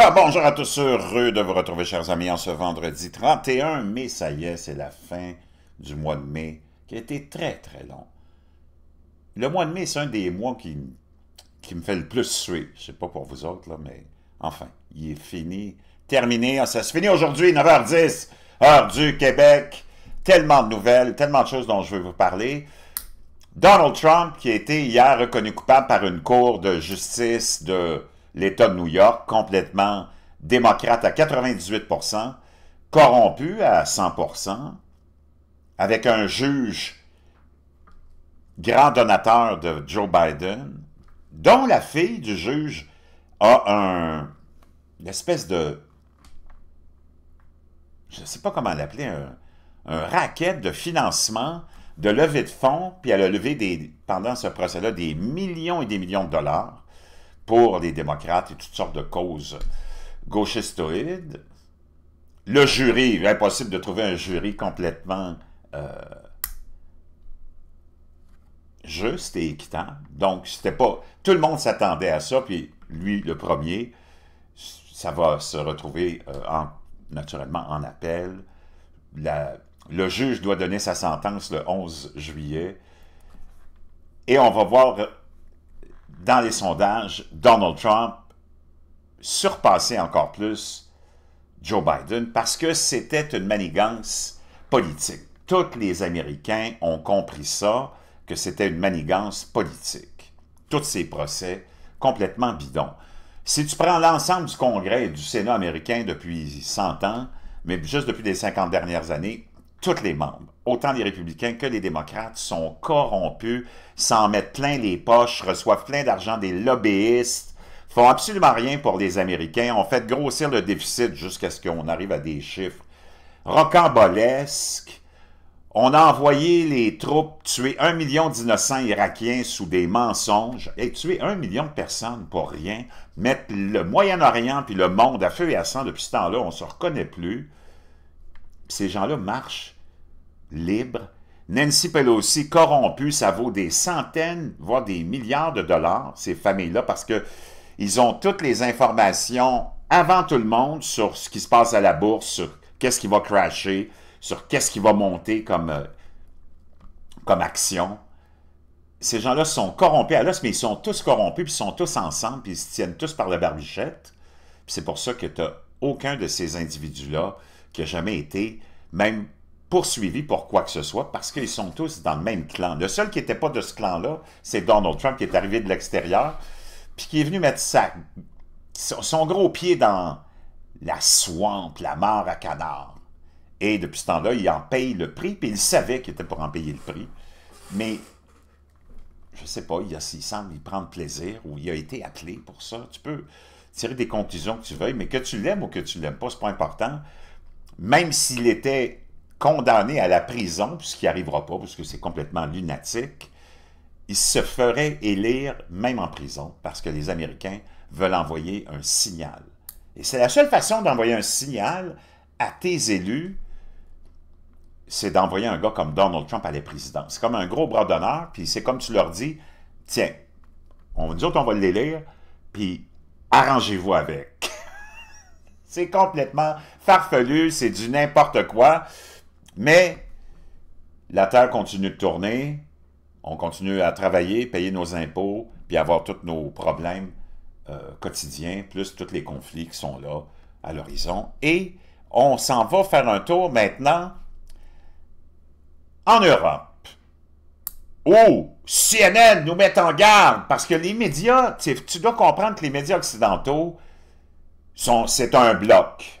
Alors, bonjour à tous, heureux de vous retrouver, chers amis, en ce vendredi 31 mai. Ça y est, c'est la fin du mois de mai, qui a été très, très long. Le mois de mai, c'est un des mois qui, qui me fait le plus suer. Je sais pas pour vous autres, mais enfin, il est fini, terminé. Ah, ça se finit aujourd'hui, 9h10, heure du Québec. Tellement de nouvelles, tellement de choses dont je veux vous parler. Donald Trump, qui a été hier reconnu coupable par une cour de justice de l'État de New York, complètement démocrate à 98%, corrompu à 100%, avec un juge grand donateur de Joe Biden, dont la fille du juge a un, une espèce de, je ne sais pas comment l'appeler, un, racket de financement, de levée de fonds, puis elle a levé des, pendant ce procès-là des millions et des millions de dollars pour les démocrates et toutes sortes de causes gauchistoïdes. Le jury, impossible de trouver un jury complètement euh, juste et équitable. Donc, c'était pas... Tout le monde s'attendait à ça, puis lui, le premier, ça va se retrouver euh, naturellement en appel. le juge doit donner sa sentence le 11 juillet. Et on va voir dans les sondages, Donald Trump surpassait encore plus Joe Biden parce que c'était une manigance politique. Tous les Américains ont compris ça, que c'était une manigance politique. Tous ces procès complètement bidons. Si tu prends l'ensemble du Congrès et du Sénat américain depuis 100 ans, mais juste depuis les 50 dernières années, toutes les membres, autant les républicains que les démocrates, sont corrompus, s'en mettent plein les poches, reçoivent plein d'argent des lobbyistes, font absolument rien pour les Américains, ont fait grossir le déficit jusqu'à ce qu'on arrive à des chiffres rocambolesques. On a envoyé les troupes tuer un million d'innocents irakiens sous des mensonges et tuer un million de personnes pour rien, mettre le Moyen-Orient puis le monde à feu et à sang depuis ce temps-là, on ne se reconnaît plus ces gens-là marchent libres. Nancy Pelosi, corrompue, ça vaut des centaines, voire des milliards de dollars, ces familles-là, parce qu'ils ont toutes les informations avant tout le monde sur ce qui se passe à la bourse, sur qu'est-ce qui va crasher, sur qu'est-ce qui va monter comme, euh, comme action. Ces gens-là sont corrompus à l'os, mais ils sont tous corrompus, puis ils sont tous ensemble, puis ils se tiennent tous par la barbichette. C'est pour ça que tu n'as aucun de ces individus-là qui n'a jamais été même poursuivi pour quoi que ce soit parce qu'ils sont tous dans le même clan. Le seul qui n'était pas de ce clan-là, c'est Donald Trump qui est arrivé de l'extérieur puis qui est venu mettre son gros pied dans la swamp, la mort à canard. Et depuis ce temps-là, il en paye le prix, puis il savait qu'il était pour en payer le prix. Mais, je ne sais pas, il, a, semble y prendre plaisir, ou il a été appelé pour ça. Tu peux tirer des conclusions que tu veuilles, mais que tu l'aimes ou que tu ne l'aimes pas, ce n'est pas important même s'il était condamné à la prison, ce qui n'arrivera pas, parce que c'est complètement lunatique, il se ferait élire même en prison, parce que les Américains veulent envoyer un signal. Et c'est la seule façon d'envoyer un signal à tes élus, c'est d'envoyer un gars comme Donald Trump à la présidence. C'est comme un gros bras d'honneur, puis c'est comme tu leur dis, tiens, on, nous dire on va l'élire, puis arrangez-vous avec. C'est complètement farfelu, c'est du n'importe quoi. Mais la Terre continue de tourner, on continue à travailler, payer nos impôts, puis avoir tous nos problèmes euh, quotidiens, plus tous les conflits qui sont là à l'horizon. Et on s'en va faire un tour maintenant en Europe. Oh, CNN nous met en garde parce que les médias, tu dois comprendre que les médias occidentaux, c'est un bloc.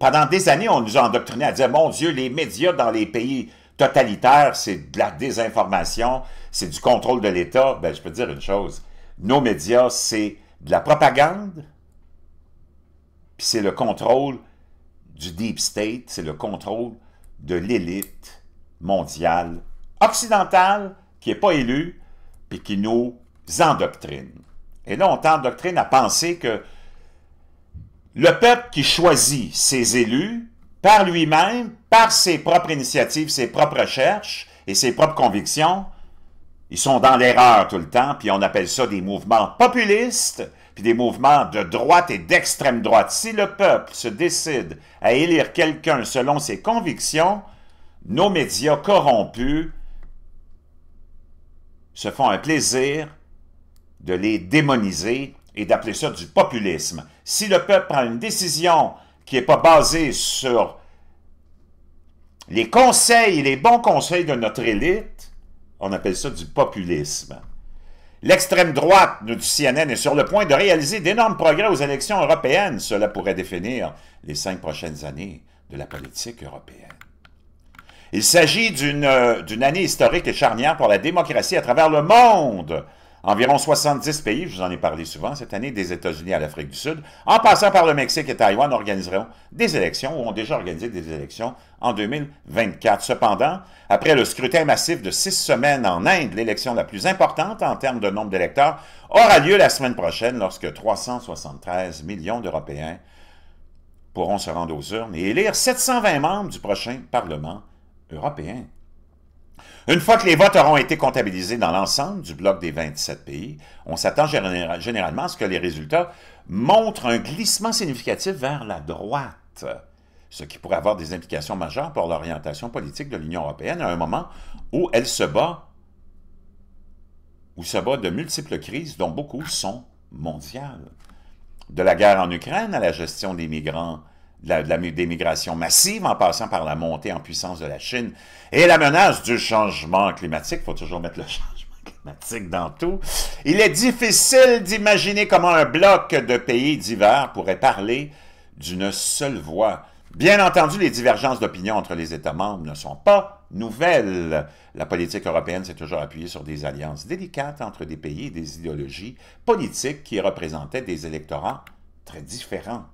Pendant des années, on nous a endoctrinés à dire, mon Dieu, les médias dans les pays totalitaires, c'est de la désinformation, c'est du contrôle de l'État. Ben, je peux dire une chose, nos médias, c'est de la propagande, puis c'est le contrôle du deep state, c'est le contrôle de l'élite mondiale occidentale qui n'est pas élue, puis qui nous endoctrine. Et là, on t'endoctrine à penser que le peuple qui choisit ses élus par lui-même, par ses propres initiatives, ses propres recherches et ses propres convictions, ils sont dans l'erreur tout le temps, puis on appelle ça des mouvements populistes, puis des mouvements de droite et d'extrême droite. Si le peuple se décide à élire quelqu'un selon ses convictions, nos médias corrompus se font un plaisir de les démoniser et d'appeler ça du populisme. Si le peuple prend une décision qui n'est pas basée sur les conseils et les bons conseils de notre élite, on appelle ça du populisme. L'extrême droite, du CNN, est sur le point de réaliser d'énormes progrès aux élections européennes. Cela pourrait définir les cinq prochaines années de la politique européenne. Il s'agit d'une euh, année historique et charnière pour la démocratie à travers le monde. Environ 70 pays, je vous en ai parlé souvent cette année, des États-Unis à l'Afrique du Sud, en passant par le Mexique et Taïwan, organiseront des élections ou ont déjà organisé des élections en 2024. Cependant, après le scrutin massif de six semaines en Inde, l'élection la plus importante en termes de nombre d'électeurs aura lieu la semaine prochaine lorsque 373 millions d'Européens pourront se rendre aux urnes et élire 720 membres du prochain Parlement européen. Une fois que les votes auront été comptabilisés dans l'ensemble du bloc des 27 pays, on s'attend généralement à ce que les résultats montrent un glissement significatif vers la droite, ce qui pourrait avoir des implications majeures pour l'orientation politique de l'Union européenne à un moment où elle se bat, où se bat de multiples crises dont beaucoup sont mondiales. De la guerre en Ukraine à la gestion des migrants la, de massive en passant par la montée en puissance de la Chine et la menace du changement climatique. Il faut toujours mettre le changement climatique dans tout. Il est difficile d'imaginer comment un bloc de pays divers pourrait parler d'une seule voix. Bien entendu, les divergences d'opinion entre les États membres ne sont pas nouvelles. La politique européenne s'est toujours appuyée sur des alliances délicates entre des pays et des idéologies politiques qui représentaient des électorats très différents.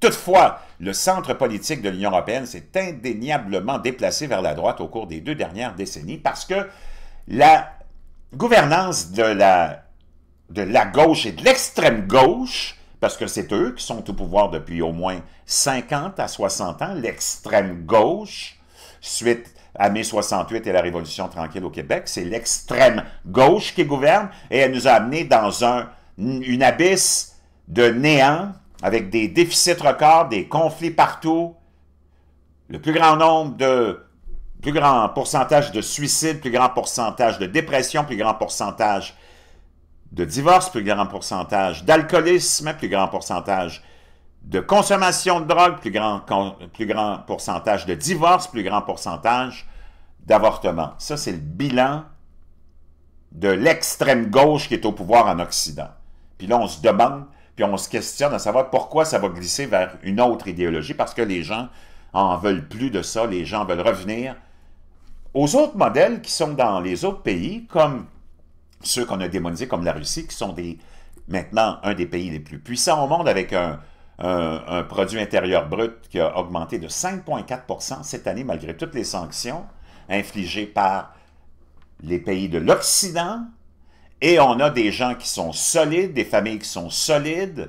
Toutefois, le centre politique de l'Union européenne s'est indéniablement déplacé vers la droite au cours des deux dernières décennies parce que la gouvernance de la, de la gauche et de l'extrême gauche, parce que c'est eux qui sont au pouvoir depuis au moins 50 à 60 ans, l'extrême gauche, suite à mai 68 et la Révolution tranquille au Québec, c'est l'extrême gauche qui gouverne et elle nous a amené dans un une abysse de néant avec des déficits records, des conflits partout, le plus grand nombre de, plus grand pourcentage de suicides, plus grand pourcentage de dépression, plus grand pourcentage de divorce, plus grand pourcentage d'alcoolisme, plus grand pourcentage de consommation de drogue, plus grand, plus grand pourcentage de divorce, plus grand pourcentage d'avortements. Ça, c'est le bilan de l'extrême gauche qui est au pouvoir en Occident. Puis là, on se demande puis on se questionne à savoir pourquoi ça va glisser vers une autre idéologie, parce que les gens en veulent plus de ça, les gens veulent revenir aux autres modèles qui sont dans les autres pays, comme ceux qu'on a démonisés, comme la Russie, qui sont des, maintenant un des pays les plus puissants au monde, avec un, un produit intérieur brut qui a augmenté de 5,4 cette année, malgré toutes les sanctions infligées par les pays de l'Occident et on a des gens qui sont solides, des familles qui sont solides,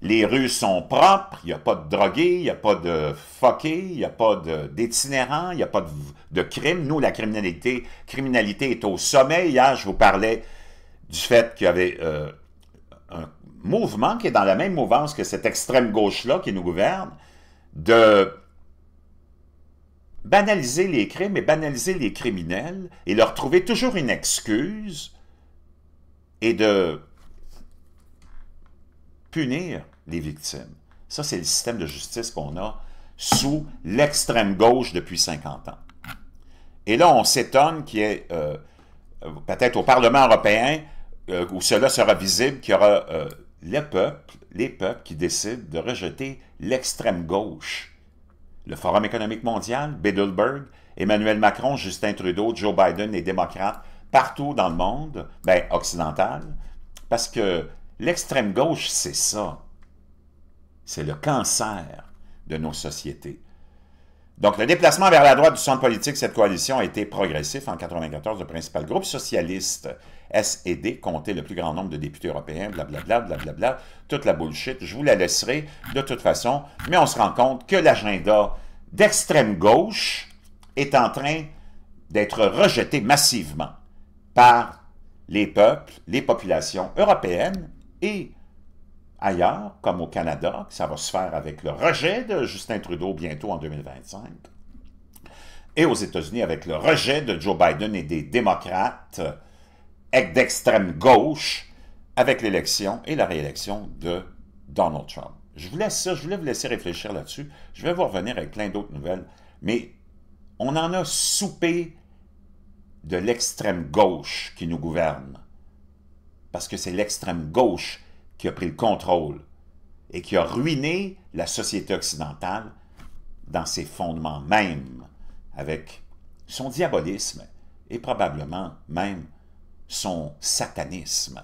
les rues sont propres, il n'y a pas de drogués, il n'y a pas de fuckés, il n'y a pas d'itinérants, il n'y a pas de, de crimes. Nous, la criminalité, criminalité est au sommet. Hier, je vous parlais du fait qu'il y avait euh, un mouvement qui est dans la même mouvance que cette extrême gauche-là qui nous gouverne, de banaliser les crimes et banaliser les criminels et leur trouver toujours une excuse et de punir les victimes. Ça, c'est le système de justice qu'on a sous l'extrême gauche depuis 50 ans. Et là, on s'étonne qu'il y ait, euh, peut-être au Parlement européen, euh, où cela sera visible, qu'il y aura euh, les peuples, les peuples qui décident de rejeter l'extrême gauche. Le Forum économique mondial, Biddleberg, Emmanuel Macron, Justin Trudeau, Joe Biden, les démocrates, partout dans le monde, ben, occidental, parce que l'extrême gauche, c'est ça. C'est le cancer de nos sociétés. Donc, le déplacement vers la droite du centre politique, cette coalition a été progressif. En 1994, le principal groupe socialiste S&D comptait le plus grand nombre de députés européens, blablabla, blablabla, toute la bullshit. Je vous la laisserai de toute façon, mais on se rend compte que l'agenda d'extrême gauche est en train d'être rejeté massivement par les peuples, les populations européennes et ailleurs, comme au Canada, ça va se faire avec le rejet de Justin Trudeau bientôt en 2025, et aux États-Unis avec le rejet de Joe Biden et des démocrates d'extrême gauche avec l'élection et la réélection de Donald Trump. Je vous laisse ça, je voulais vous laisser réfléchir là-dessus. Je vais vous revenir avec plein d'autres nouvelles, mais on en a soupé de l'extrême gauche qui nous gouverne. Parce que c'est l'extrême gauche qui a pris le contrôle et qui a ruiné la société occidentale dans ses fondements même, avec son diabolisme et probablement même son satanisme.